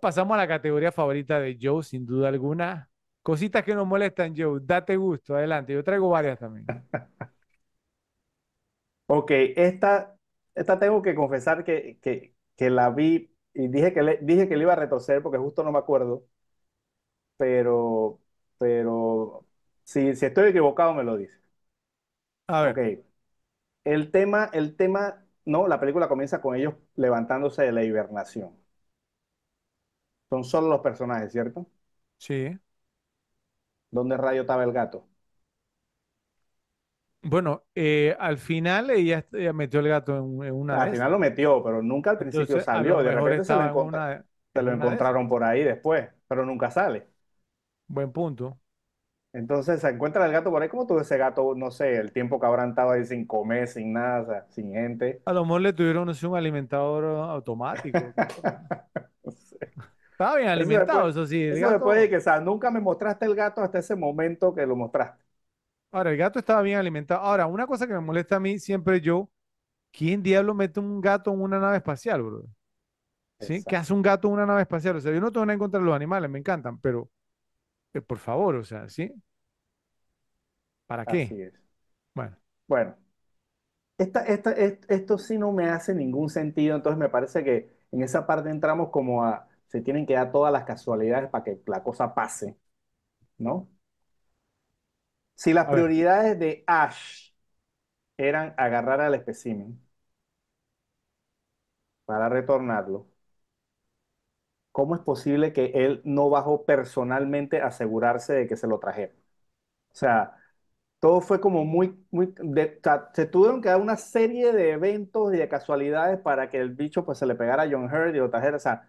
pasamos a la categoría favorita de Joe, sin duda alguna. Cositas que nos molestan, Joe. Date gusto, adelante. Yo traigo varias también. ok, esta, esta tengo que confesar que, que, la vi y dije que, le, dije que le iba a retorcer porque justo no me acuerdo. Pero, pero si, si estoy equivocado, me lo dice. A ver. El tema, el tema, no, la película comienza con ellos levantándose de la hibernación. Son solo los personajes, ¿cierto? Sí. ¿Dónde rayo estaba el gato? Bueno, eh, al final ella, metió el gato en, una Al final lo metió, pero nunca al principio salió. De repente se lo, encontraron por ahí después, pero nunca sale. Buen punto. Entonces se encuentra el gato por ahí, como tuvo ese gato, no sé, el tiempo que habrán estado ahí sin comer, sin nada, sin gente. A lo mejor le tuvieron un alimentador automático, Estaba bien alimentado, eso, sí. después que, o sea, nunca me mostraste el gato hasta ese momento que lo mostraste. Ahora, el gato estaba bien alimentado. Ahora, una cosa que me molesta a mí siempre yo, ¿quién diablo mete un gato en una nave espacial, bro? ¿Sí? ¿Qué hace un gato en una nave espacial? O sea, yo no tengo nada en contra de los animales, me encantan, pero eh, por favor, o sea, ¿sí? ¿Para qué? Así es. Bueno. Bueno. Esta, esta, esto sí no me hace ningún sentido, entonces me parece que en esa parte entramos como a, se tienen que dar todas las casualidades para que la cosa pase, ¿no? Si las prioridades de Ash eran agarrar al espécimen para retornarlo, ¿cómo es posible que él no bajó personalmente a asegurarse de que se lo trajera? O sea, todo fue como muy, muy, se tuvieron que dar una serie de eventos y de casualidades para que el bicho pues se le pegara a John Hurt y lo trajera, o sea,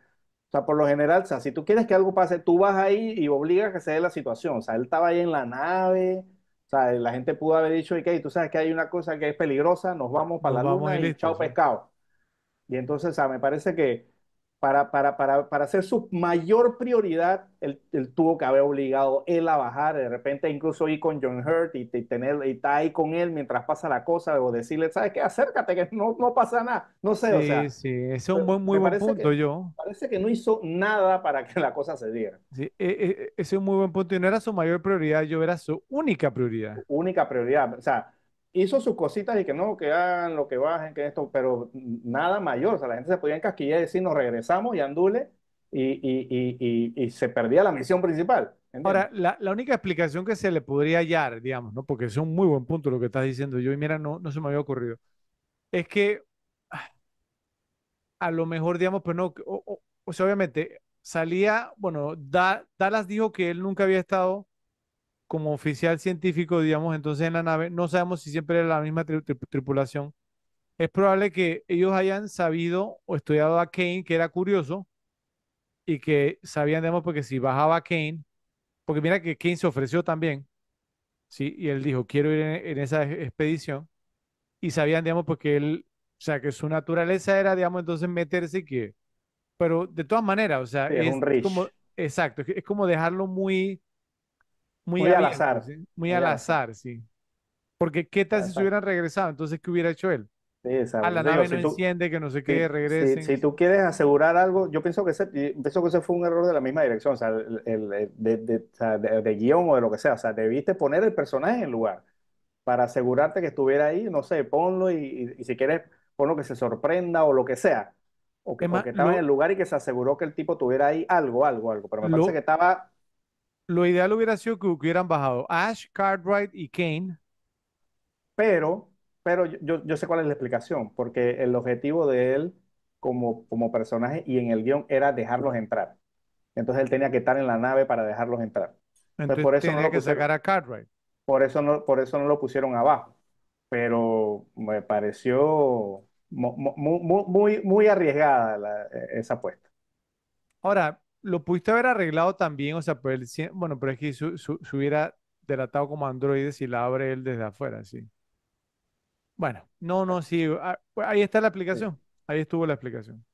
o sea, por lo general, si tú quieres que algo pase, tú vas ahí y obligas a que se dé la situación. O sea, él estaba ahí en la nave, o sea, la gente pudo haber dicho, ok, tú sabes que hay una cosa que es peligrosa, nos vamos para la luna y, chao pescado. Y entonces, o sea, me parece que para, para, hacer su mayor prioridad, el tuvo que haber obligado él a bajar, de repente incluso ir con John Hurt y, tener, y estar ahí con él mientras pasa la cosa, o decirle, ¿sabes qué? Acércate, que no, no pasa nada, no sé, sí, o sea. Sí, ese es un buen, muy buen punto, yo. Parece que no hizo nada para que la cosa se diera. Sí, e, e, e, ese es un muy buen punto, y no era su mayor prioridad, yo era su única prioridad. única prioridad, o sea, hizo sus cositas y que no, que hagan lo que bajen, que esto, pero nada mayor. O sea, la gente se podía encasquillar y decir, nos regresamos y andule y, y, y, se perdía la misión principal. Ahora, la, la, única explicación que se le podría hallar, digamos, ¿no? porque es un muy buen punto lo que estás diciendo yo, y mira, no, no se me había ocurrido, es que a lo mejor, digamos, pues no, o, sea, obviamente salía, bueno, Dallas dijo que él nunca había estado como oficial científico, digamos, entonces en la nave, no sabemos si siempre era la misma tripulación. Es probable que ellos hayan sabido o estudiado a Kane, que era curioso, y que sabían, digamos, porque si bajaba Kane, porque mira que Kane se ofreció también, ¿sí? Y él dijo, quiero ir en, esa e-, expedición, y sabían, digamos, porque él, o sea, que su naturaleza era, digamos, entonces meterse y que, pero de todas maneras, o sea, es como, exacto, es como dejarlo muy muy, al azar. Muy, al azar, sí. Porque qué tal si se hubieran regresado, entonces ¿qué hubiera hecho él? Sí, a la nave no enciende, que no sé qué, regresen. Si, tú quieres asegurar algo, yo pienso que ese, que fue un error de la misma dirección, o sea, de, guión o de lo que sea. O sea, debiste poner el personaje en lugar para asegurarte que estuviera ahí, no sé, ponlo y, si quieres, ponlo que se sorprenda o lo que sea. O que, estaba en el lugar y que se aseguró que el tipo tuviera ahí algo, algo, algo. Pero me parece que estaba lo ideal hubiera sido que hubieran bajado Ash, Cartwright y Kane. Pero, pero yo, sé cuál es la explicación, porque el objetivo de él como, como personaje y en el guión era dejarlos entrar. Entonces él tenía que estar en la nave para dejarlos entrar. Pues Entonces, por eso tenía no que pusieron, sacar a Cartwright. Por eso, no, por eso no lo pusieron abajo. Pero me pareció muy, muy, arriesgada e, esa apuesta. Ahora, lo pudiste haber arreglado también, o sea, bueno, pero es que se hubiera delatado como Android si la abre él desde afuera, sí. Bueno, no, no, sí, ah, pues, ahí está la aplicación, ahí estuvo la aplicación.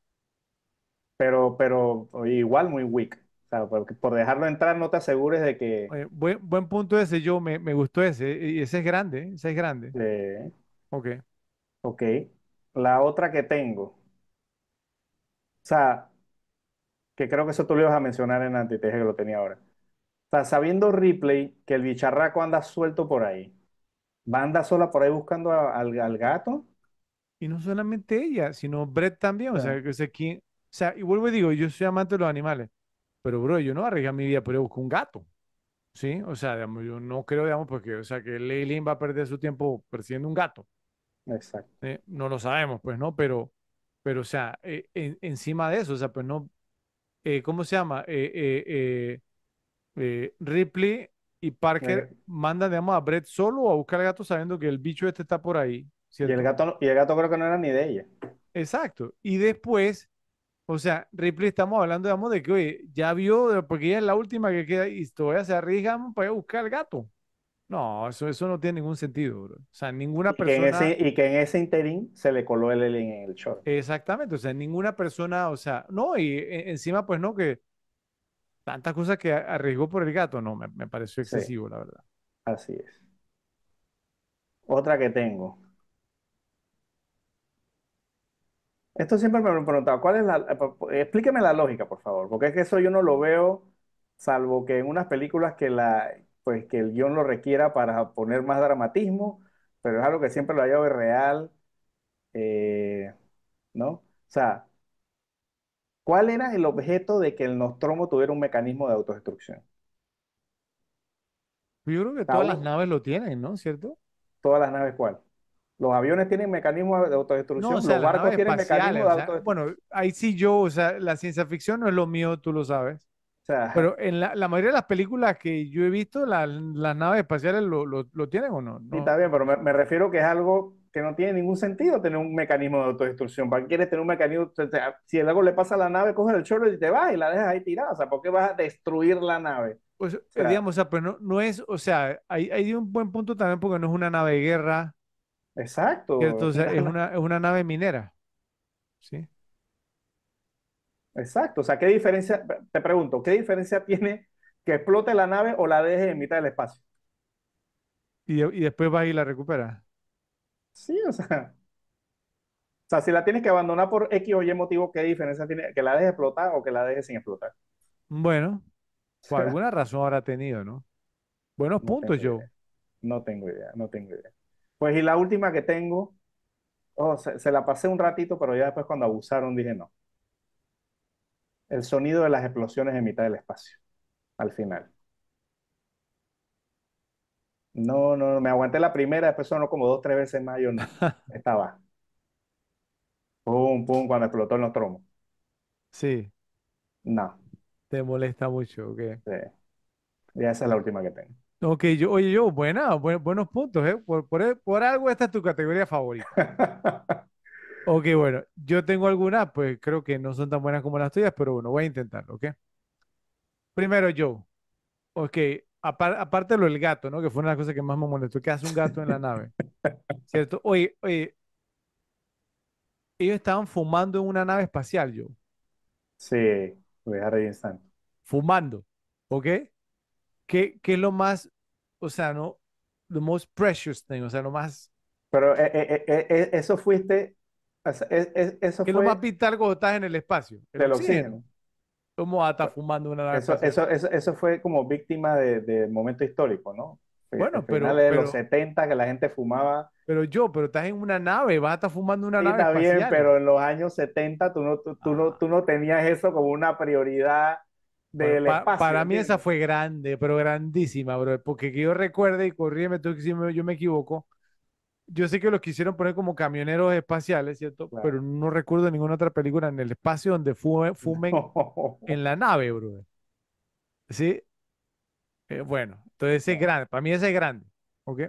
Pero, pero igual muy weak. O sea, por, dejarlo entrar no te asegures de que... buen, punto ese, yo me, me, gustó ese, y ese es grande, ¿eh? ese es grande. Sí. Ok. Ok. La otra que tengo. O sea, que creo que eso tú lo ibas a mencionar en Antiteje que lo tenía ahora. O sabiendo Ripley que el bicharraco anda suelto por ahí, va a andar sola por ahí buscando al, al, gato. Y no solamente ella, sino Brett también. O sea, que, o sea, o sea, y vuelvo y digo, yo soy amante de los animales, pero bro, yo no arriesgo mi vida por buscar un gato. ¿Sí? O sea, yo no creo, digamos, porque, o sea, que Lailin va a perder su tiempo persiguiendo un gato. Exacto. no lo sabemos, pues, ¿no? Pero, pero o sea, eh, encima de eso, o sea, pues no, eh, ¿cómo se llama? Eh, eh, Ripley y Parker mandan, digamos, a Brett solo a buscar al gato sabiendo que el bicho este está por ahí. Y el gato, y el gato creo que no era ni de ella. Exacto. Y después, o sea, Ripley estamos hablando, digamos, de que, oye, ya vio, porque ella es la última que queda y todavía se arriesgan para ir a buscar al gato. No, eso, no tiene ningún sentido, O sea, ninguna persona. y que en ese interín se le coló el alien en el short. Exactamente, o sea, ninguna persona, o sea, no, y e, encima, pues no, que tantas cosas que arriesgó por el gato, no, me, pareció excesivo, la verdad. Así es. Otra que tengo. Esto siempre me han preguntado, ¿cuál es la, eh, explíqueme la lógica, por favor, porque es que eso yo no lo veo, salvo que en unas películas que la, pues que el guión lo requiera para poner más dramatismo, pero es algo que siempre lo ha real, eh, ¿no? O sea, ¿cuál era el objeto de que el Nostromo tuviera un mecanismo de autodestrucción? Yo creo que todas las naves lo tienen, ¿no? ¿Cierto? Todas las naves, ¿cuál? Los aviones tienen mecanismos de autodestrucción, los barcos tienen mecanismos de autodestrucción. Bueno, ahí sí yo, o sea, la ciencia ficción no es lo mío, tú lo sabes. Pero en la, mayoría de las películas que yo he visto, las naves espaciales lo, tienen o no? está bien, pero me, refiero que es algo que no tiene ningún sentido tener un mecanismo de autodestrucción. ¿Para qué quieres tener un mecanismo? si algo le pasa a la nave, coges el chorro y te vas y la dejas ahí tirada. O sea, ¿por qué vas a destruir la nave? Pues, digamos, pero no, es, o sea, hay, hay un buen punto también porque no es una nave de guerra. Exacto. Entonces, es una, es una nave minera. ¿Sí? Exacto, o sea, ¿qué diferencia, te pregunto, ¿qué diferencia tiene que explote la nave o la deje en mitad del espacio? Y, y después va y la recuperar? Sí, o sea, o sea, si la tienes que abandonar por X o Y motivo, ¿qué diferencia tiene que la deje explotar o que la deje sin explotar? Bueno, por alguna razón habrá tenido, ¿no? Buenos puntos, yo. No tengo idea, no tengo idea. Pues y la última que tengo, oh, se la pasé un ratito, pero ya después cuando abusaron dije no el sonido de las explosiones en mitad del espacio, al final. No, no, me aguanté la primera, después sonó como dos, tres veces más, yo no, estaba. Pum, pum, cuando explotó el nostromo. Sí, No, te molesta mucho, ok. sí. Ya esa es la última que tengo. Ok, yo, oye, yo, buena, buenos puntos, ¿eh? Por, por algo esta es tu categoría favorita. Ok, bueno, yo tengo algunas, pues creo que no son tan buenas como las tuyas, pero bueno, voy a intentarlo, ¿ok? Primero, yo. Ok, aparte lo del gato, ¿no? Que fue una de las cosas que más me molestó. ¿Qué hace un gato en la nave? ¿Cierto? Oye, oye, ellos estaban fumando en una nave espacial, Joe. Sí, voy a ahí Fumando, ¿ok? ¿Qué, qué es lo más, o sea, no? The most precious thing, o sea, lo más... Pero eh, eh, eh, eso fuiste es, es, eso ¿Qué pintar lo estás en el espacio? El del oxígeno. Como hasta fumando una Eso, eso, eso, fue como víctima del de momento histórico, ¿no? Bueno, pero. de pero, los 70 que la gente fumaba. Pero yo, pero estás en una nave, vas a estar fumando una sí, nave. Está bien, pero en los años 70 tú no, tú, no, ah. tú no tenías eso como una prioridad del espacio. para mí esa fue grande, pero grandísima, bro. Porque que yo recuerde, y corríeme tú si yo me equivoco, yo sé que los quisieron poner como camioneros espaciales, ¿cierto? Pero no recuerdo ninguna otra película en el espacio donde fumen en la nave, brother. ¿Sí? Eh, bueno, entonces ese es grande. Para mí ese es grande. ¿Ok?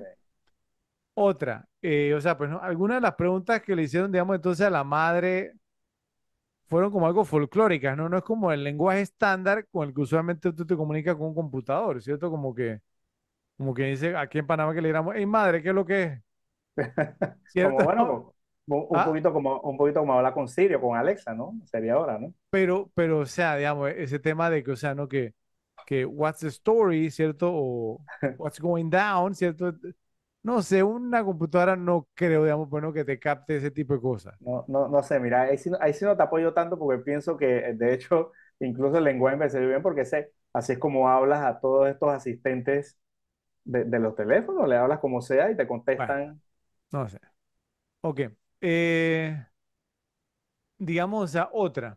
Otra. Eh, o sea, pues ¿no? algunas de las preguntas que le hicieron, digamos, entonces a la madre fueron como algo folclóricas, ¿no? No es como el lenguaje estándar con el que usualmente tú te comunicas con un computador, ¿cierto? Como que, como que dice aquí en Panamá que le digamos, hey madre, ¿qué es lo que es? cierto bueno, un, ah. poquito como, un poquito como hablar con Sirio, con Alexa, ¿no? Sería ahora, ¿no? Pero, pero, o sea, digamos, ese tema de que, o sea, ¿no? Que, que what's the story, ¿cierto? O what's going down, ¿cierto? No sé, una computadora no creo, digamos, bueno, que te capte ese tipo de cosas. No, no, no sé, mira, ahí sí, no te apoyo tanto porque pienso que, de hecho, incluso el lenguaje me sirve bien porque sé, así es como hablas a todos estos asistentes de, los teléfonos, le hablas como sea y te contestan. No sé. Ok. Eh, digamos a otra.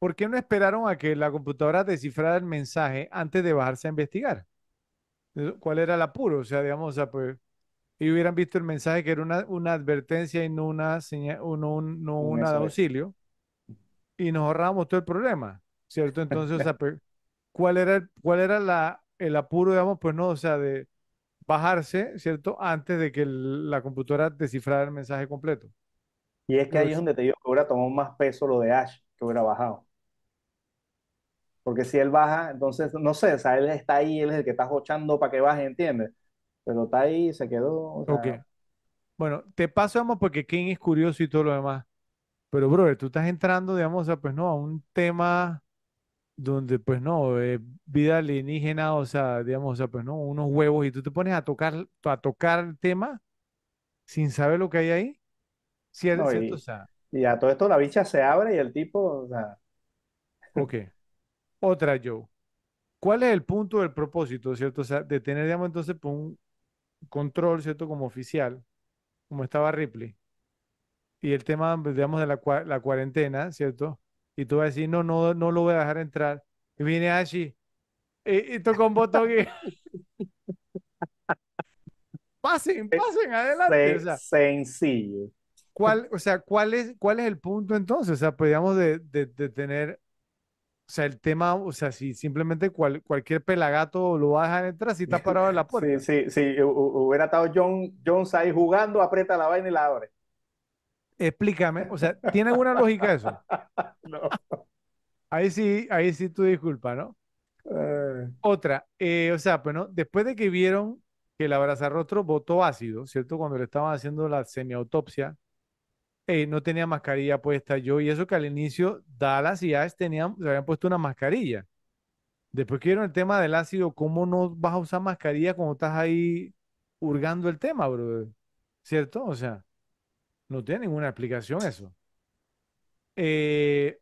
¿Por qué no esperaron a que la computadora descifrara el mensaje antes de bajarse a investigar? Eh, ¿Cuál era el apuro? O sea, digamos, o pues, y hubieran visto el mensaje que era una, advertencia y no una señal, un, una e. auxilio, y nos ahorramos todo el problema, ¿cierto? Entonces, pues, ¿cuál era, cuál era la, el apuro, digamos, pues no, o sea, de, bajarse, ¿cierto? Antes de que la computadora descifrara el mensaje completo. Y es que ahí es donde te digo que hubiera tomado más peso lo de Ash, que hubiera bajado. Porque si él baja, entonces, no sé, o sea, él está ahí, él es el que está jochando para que baje, ¿entiendes? Pero está ahí, se quedó. Ok. Bueno, te paso, porque King es curioso y todo lo demás. Pero, brother, tú estás entrando, digamos, pues no, a un tema donde pues no, eh, vida alienígena, o sea, digamos, o sea, pues no, unos huevos y tú te pones a tocar, a tocar el tema sin saber lo que hay ahí. ¿Cierto? y, a todo esto la bicha se abre y el tipo, o sea... Ok. Otra, Joe. ¿Cuál es el punto del propósito, cierto? O sea, de tener, digamos, entonces pues, un control, cierto, como oficial, como estaba Ripley, y el tema, digamos, de la cuarentena, cierto? y tú vas a decir, no, no, no lo voy a dejar entrar. Y viene así y, y con un botón pasen, pasen, adelante. sencillo. ¿Cuál, o sea, ¿cuál es, cuál es el punto entonces? O sea, podríamos de, tener, o sea, el tema, o sea, si simplemente cualquier pelagato lo va a dejar entrar si está parado en la puerta. Sí, sí, sí, hubiera estado John, Jones ahí jugando, aprieta la vaina y la abre. Explícame, o sea, ¿tiene alguna lógica eso? No. Ahí sí, ahí sí tu disculpa, ¿no? Eh. Otra, eh, o sea, bueno, pues, después de que vieron que el abrazarrostro botó ácido, ¿cierto? Cuando le estaban haciendo la semiautopsia, eh, no tenía mascarilla puesta yo, y eso que al inicio Dallas y Ash tenían, se habían puesto una mascarilla. Después que vieron el tema del ácido, ¿cómo no vas a usar mascarilla cuando estás ahí hurgando el tema, brother? ¿Cierto? O sea. No tiene ninguna explicación eso. Eh,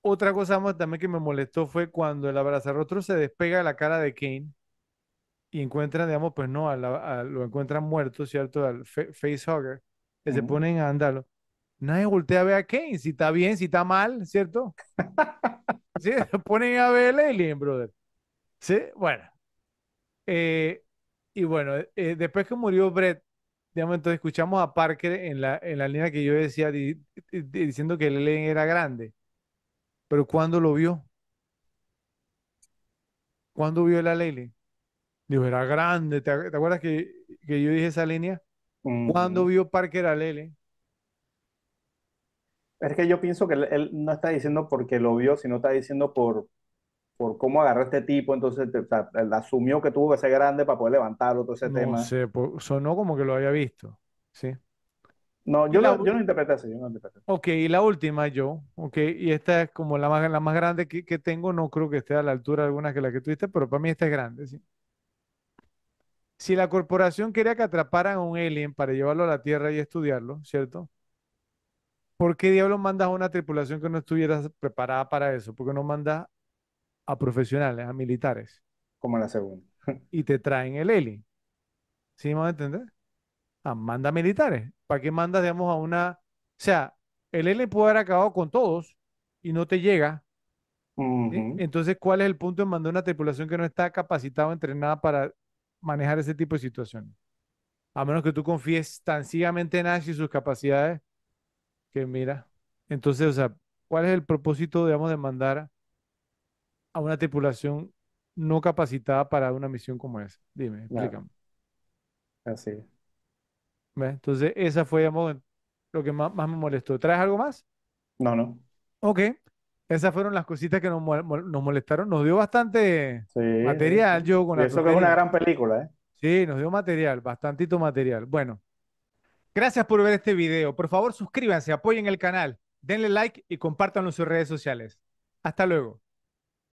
otra cosa más también que me molestó fue cuando el abrazarrostro se despega de la cara de Kane y encuentran, digamos, pues no, lo encuentran muerto, ¿cierto? Al facehugger, que se ponen a andarlo. Nadie voltea a ver a Kane, si está bien, si está mal, ¿cierto? sí, se ponen a ver a brother. Sí, bueno. Eh, y bueno, eh, después que murió Brett, digamos, entonces escuchamos a Parker en la, en la línea que yo decía diciendo que el era grande. Pero ¿cuándo lo vio? ¿Cuándo vio la Lele Dijo, era grande. ¿Te, acuerdas que, que, yo dije esa línea? ¿Cuándo mm. vio Parker al Lele Es que yo pienso que él, él, no está diciendo porque lo vio, sino está diciendo por, por cómo agarró este tipo, entonces o sea, asumió que tuvo que ser grande para poder levantarlo, todo ese tema. sonó como que lo había visto, ¿sí? No, yo, no interpreté así, yo no interpreté. Ok, y la última yo, ok, y esta es como la más, la más grande que, tengo, no creo que esté a la altura de algunas que la que tuviste, pero para mí esta es grande, ¿sí? Si la corporación quería que atraparan a un alien para llevarlo a la Tierra y estudiarlo, ¿cierto? ¿Por qué diablos mandas a una tripulación que no estuviera preparada para eso? porque qué no mandas a profesionales, a militares. Como la segunda. y te traen el Eli. ¿Sí vamos a entender? A ah, manda militares. ¿Para qué mandas, digamos, a una... O sea, el Eli puede haber acabado con todos y no te llega. Entonces, ¿cuál es el punto de mandar una tripulación que no está capacitada o entrenada para manejar ese tipo de situaciones? A menos que tú confíes tan ciegamente en Ash y sus capacidades que mira. Entonces, o sea, ¿cuál es el propósito, digamos, de mandar a una tripulación no capacitada para una misión como esa? Dime, explícame. Así. Entonces, esa fue, lo que más, me molestó. ¿Traes algo más? No, no. Ok. Esas fueron las cositas que nos, molestaron. Nos dio bastante material, Eso que es una gran película, ¿eh? Sí, nos dio material, bastantito material. Bueno, gracias por ver este video. Por favor, suscríbanse, apoyen el canal, denle like y compártanlo en sus redes sociales. Hasta luego.